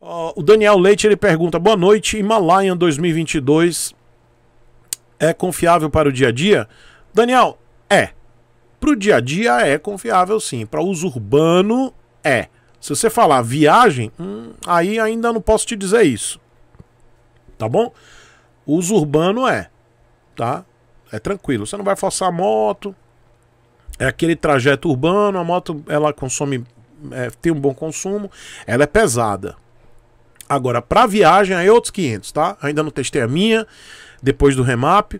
Uh, o Daniel Leite ele pergunta: Boa noite, Himalayan 2022 é confiável para o dia a dia? Daniel, é. Para o dia a dia é confiável sim, para uso urbano é. Se você falar viagem, hum, aí ainda não posso te dizer isso. Tá bom? Uso urbano é, tá? É tranquilo, você não vai forçar a moto. É aquele trajeto urbano, a moto ela consome, é, tem um bom consumo, ela é pesada, Agora, para viagem, aí é outros 500, tá? Ainda não testei a minha, depois do remap.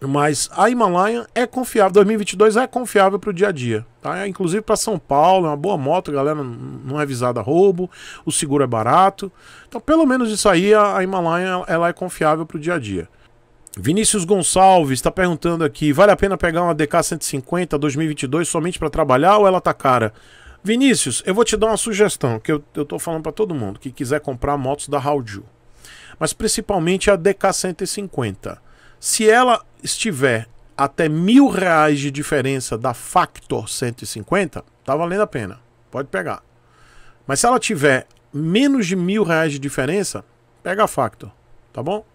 Mas a Himalaia é confiável, 2022 é confiável para o dia a dia, tá? É, inclusive para São Paulo, é uma boa moto, galera, não é visada roubo, o seguro é barato. Então, pelo menos isso aí, a Himalaia ela é confiável para o dia a dia. Vinícius Gonçalves está perguntando aqui: vale a pena pegar uma DK 150 2022 somente para trabalhar ou ela tá cara? Vinícius, eu vou te dar uma sugestão que eu, eu tô falando para todo mundo que quiser comprar motos da Raudil, mas principalmente a DK 150. Se ela estiver até mil reais de diferença da Factor 150, tá valendo a pena. Pode pegar. Mas se ela tiver menos de mil reais de diferença, pega a Factor, tá bom?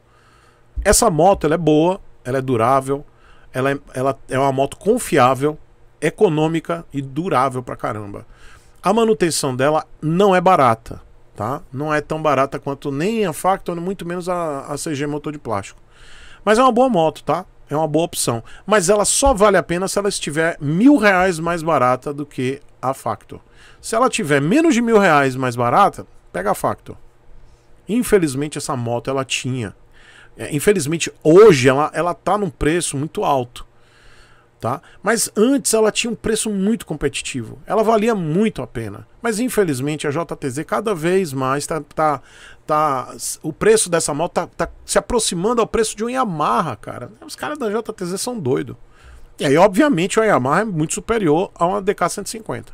Essa moto ela é boa, ela é durável, ela é, ela é uma moto confiável econômica e durável pra caramba. A manutenção dela não é barata, tá? Não é tão barata quanto nem a Factor, muito menos a, a CG motor de plástico. Mas é uma boa moto, tá? É uma boa opção. Mas ela só vale a pena se ela estiver mil reais mais barata do que a Factor. Se ela tiver menos de mil reais mais barata, pega a Factor. Infelizmente essa moto ela tinha. É, infelizmente hoje ela, ela tá num preço muito alto tá? Mas antes ela tinha um preço muito competitivo, ela valia muito a pena. Mas infelizmente a JTZ cada vez mais tá, tá, tá o preço dessa moto tá, tá se aproximando ao preço de um Yamaha, cara. Os caras da JTZ são doidos. E aí, obviamente, o Yamaha é muito superior a uma DK 150.